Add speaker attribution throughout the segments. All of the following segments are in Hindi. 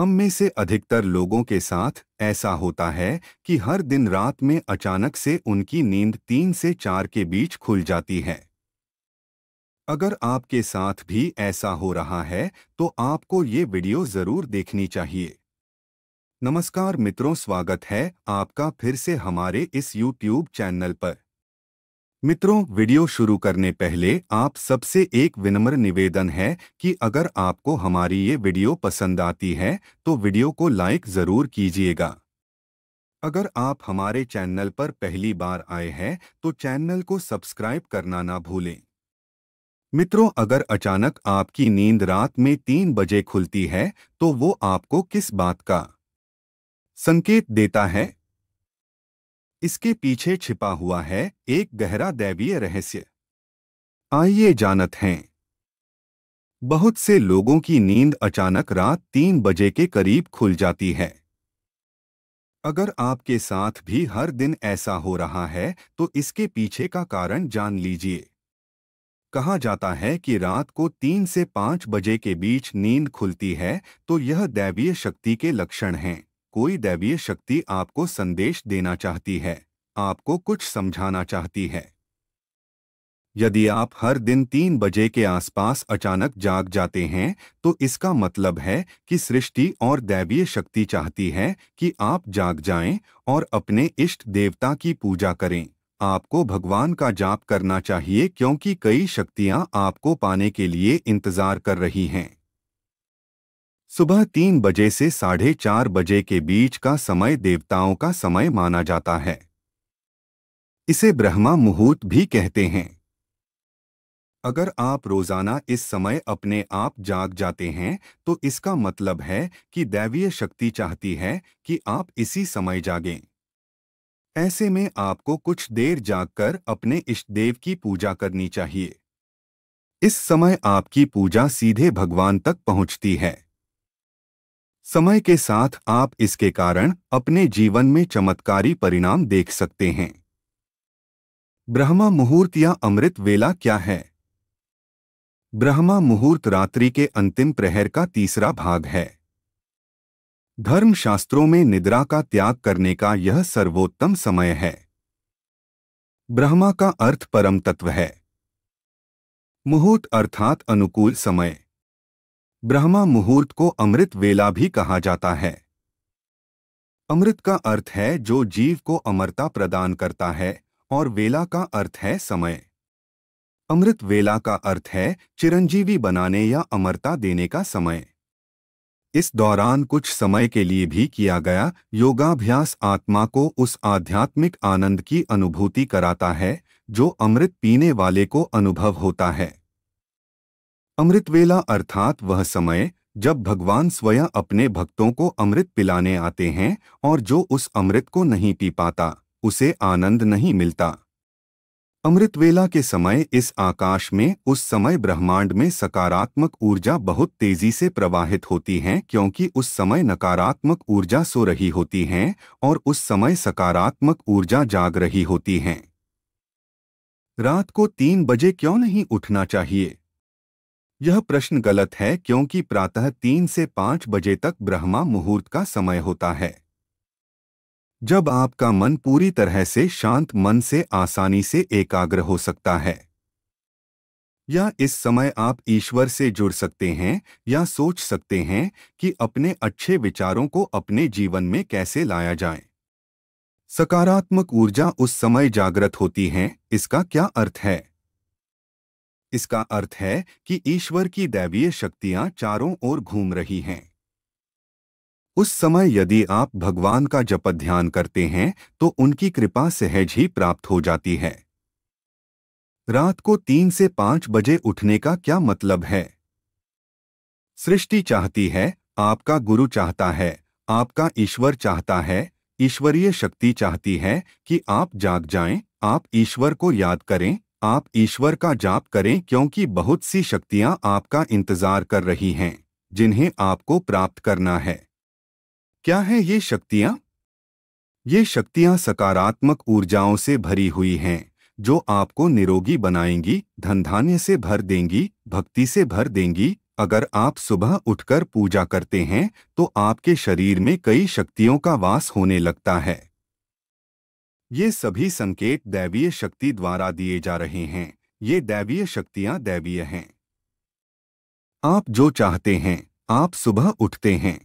Speaker 1: हम में से अधिकतर लोगों के साथ ऐसा होता है कि हर दिन रात में अचानक से उनकी नींद तीन से चार के बीच खुल जाती है अगर आपके साथ भी ऐसा हो रहा है तो आपको ये वीडियो ज़रूर देखनी चाहिए नमस्कार मित्रों स्वागत है आपका फिर से हमारे इस YouTube चैनल पर मित्रों वीडियो शुरू करने पहले आप सबसे एक विनम्र निवेदन है कि अगर आपको हमारी ये वीडियो पसंद आती है तो वीडियो को लाइक ज़रूर कीजिएगा अगर आप हमारे चैनल पर पहली बार आए हैं तो चैनल को सब्सक्राइब करना ना भूलें मित्रों अगर अचानक आपकी नींद रात में तीन बजे खुलती है तो वो आपको किस बात का संकेत देता है इसके पीछे छिपा हुआ है एक गहरा दैवीय रहस्य आइए जानत हैं बहुत से लोगों की नींद अचानक रात तीन बजे के करीब खुल जाती है अगर आपके साथ भी हर दिन ऐसा हो रहा है तो इसके पीछे का कारण जान लीजिए कहा जाता है कि रात को तीन से पांच बजे के बीच नींद खुलती है तो यह दैवीय शक्ति के लक्षण हैं कोई दैवीय शक्ति आपको संदेश देना चाहती है आपको कुछ समझाना चाहती है यदि आप हर दिन तीन बजे के आसपास अचानक जाग जाते हैं तो इसका मतलब है कि सृष्टि और दैवीय शक्ति चाहती है कि आप जाग जाएं और अपने इष्ट देवता की पूजा करें आपको भगवान का जाप करना चाहिए क्योंकि कई शक्तियां आपको पाने के लिए इंतजार कर रही हैं सुबह तीन बजे से साढ़े चार बजे के बीच का समय देवताओं का समय माना जाता है इसे ब्रह्मा मुहूर्त भी कहते हैं अगर आप रोजाना इस समय अपने आप जाग जाते हैं तो इसका मतलब है कि दैवीय शक्ति चाहती है कि आप इसी समय जागें ऐसे में आपको कुछ देर जागकर अपने इष्ट देव की पूजा करनी चाहिए इस समय आपकी पूजा सीधे भगवान तक पहुंचती है समय के साथ आप इसके कारण अपने जीवन में चमत्कारी परिणाम देख सकते हैं ब्रह्मा मुहूर्त या अमृत वेला क्या है ब्रह्मा मुहूर्त रात्रि के अंतिम प्रहर का तीसरा भाग है धर्मशास्त्रों में निद्रा का त्याग करने का यह सर्वोत्तम समय है ब्रह्मा का अर्थ परम तत्व है मुहूर्त अर्थात अनुकूल समय ब्रह्मा मुहूर्त को अमृत वेला भी कहा जाता है अमृत का अर्थ है जो जीव को अमरता प्रदान करता है और वेला का अर्थ है समय अमृत वेला का अर्थ है चिरंजीवी बनाने या अमरता देने का समय इस दौरान कुछ समय के लिए भी किया गया योगाभ्यास आत्मा को उस आध्यात्मिक आनंद की अनुभूति कराता है जो अमृत पीने वाले को अनुभव होता है अमृत वेला अर्थात वह समय जब भगवान स्वयं अपने भक्तों को अमृत पिलाने आते हैं और जो उस अमृत को नहीं पी पाता उसे आनंद नहीं मिलता अमृत वेला के समय इस आकाश में उस समय ब्रह्मांड में सकारात्मक ऊर्जा बहुत तेजी से प्रवाहित होती है क्योंकि उस समय नकारात्मक ऊर्जा सो रही होती है और उस समय सकारात्मक ऊर्जा जाग रही होती है रात को तीन बजे क्यों नहीं उठना चाहिए यह प्रश्न गलत है क्योंकि प्रातः तीन से पांच बजे तक ब्रह्मा मुहूर्त का समय होता है जब आपका मन पूरी तरह से शांत मन से आसानी से एकाग्र हो सकता है या इस समय आप ईश्वर से जुड़ सकते हैं या सोच सकते हैं कि अपने अच्छे विचारों को अपने जीवन में कैसे लाया जाए सकारात्मक ऊर्जा उस समय जागृत होती है इसका क्या अर्थ है इसका अर्थ है कि ईश्वर की दैवीय शक्तियां चारों ओर घूम रही हैं उस समय यदि आप भगवान का जप ध्यान करते हैं तो उनकी कृपा सहज ही प्राप्त हो जाती है रात को तीन से पांच बजे उठने का क्या मतलब है सृष्टि चाहती है आपका गुरु चाहता है आपका ईश्वर चाहता है ईश्वरीय शक्ति चाहती है कि आप जाग जाएं, आप ईश्वर को याद करें आप ईश्वर का जाप करें क्योंकि बहुत सी शक्तियां आपका इंतजार कर रही हैं जिन्हें आपको प्राप्त करना है क्या है ये शक्तियां ये शक्तियां सकारात्मक ऊर्जाओं से भरी हुई हैं जो आपको निरोगी बनाएंगी धनधान्य से भर देंगी भक्ति से भर देंगी अगर आप सुबह उठकर पूजा करते हैं तो आपके शरीर में कई शक्तियों का वास होने लगता है ये सभी संकेत दैवीय शक्ति द्वारा दिए जा रहे हैं ये दैवीय शक्तियां दैवीय हैं आप जो चाहते हैं आप सुबह उठते हैं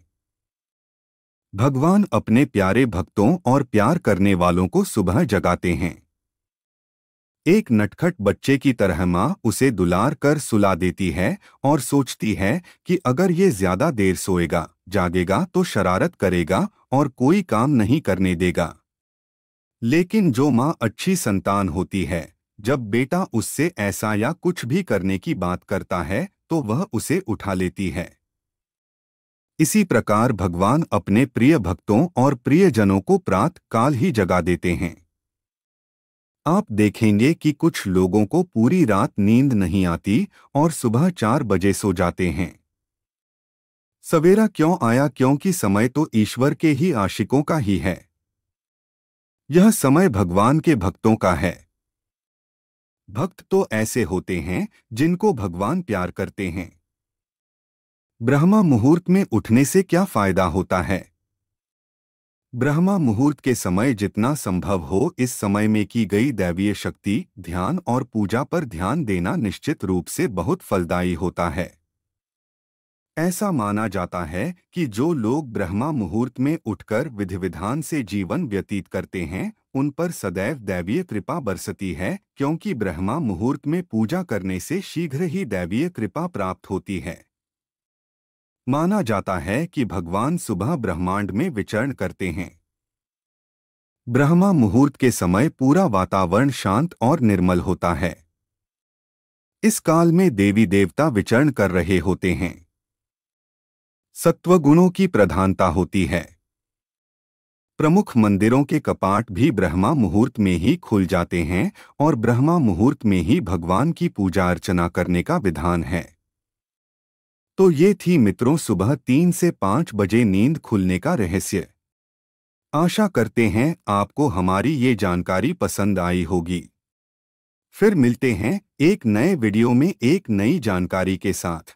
Speaker 1: भगवान अपने प्यारे भक्तों और प्यार करने वालों को सुबह जगाते हैं एक नटखट बच्चे की तरह माँ उसे दुलार कर सुला देती है और सोचती है कि अगर ये ज्यादा देर सोएगा जागेगा तो शरारत करेगा और कोई काम नहीं करने देगा लेकिन जो माँ अच्छी संतान होती है जब बेटा उससे ऐसा या कुछ भी करने की बात करता है तो वह उसे उठा लेती है इसी प्रकार भगवान अपने प्रिय भक्तों और प्रियजनों को प्रात काल ही जगा देते हैं आप देखेंगे कि कुछ लोगों को पूरी रात नींद नहीं आती और सुबह चार बजे सो जाते हैं सवेरा क्यों आया क्योंकि समय तो ईश्वर के ही आशिकों का ही है यह समय भगवान के भक्तों का है भक्त तो ऐसे होते हैं जिनको भगवान प्यार करते हैं ब्रह्मा मुहूर्त में उठने से क्या फायदा होता है ब्रह्मा मुहूर्त के समय जितना संभव हो इस समय में की गई दैवीय शक्ति ध्यान और पूजा पर ध्यान देना निश्चित रूप से बहुत फलदायी होता है ऐसा माना जाता है कि जो लोग ब्रह्मा मुहूर्त में उठकर विधि विधान से जीवन व्यतीत करते हैं उन पर सदैव दैवीय कृपा बरसती है क्योंकि ब्रह्मा मुहूर्त में पूजा करने से शीघ्र ही दैवीय कृपा प्राप्त होती है माना जाता है कि भगवान सुबह ब्रह्मांड में विचरण करते हैं ब्रह्मा मुहूर्त के समय पूरा वातावरण शांत और निर्मल होता है इस काल में देवी देवता विचरण कर रहे होते हैं सत्वगुणों की प्रधानता होती है प्रमुख मंदिरों के कपाट भी ब्रह्मा मुहूर्त में ही खुल जाते हैं और ब्रह्मा मुहूर्त में ही भगवान की पूजा अर्चना करने का विधान है तो ये थी मित्रों सुबह तीन से पांच बजे नींद खुलने का रहस्य आशा करते हैं आपको हमारी ये जानकारी पसंद आई होगी फिर मिलते हैं एक नए वीडियो में एक नई जानकारी के साथ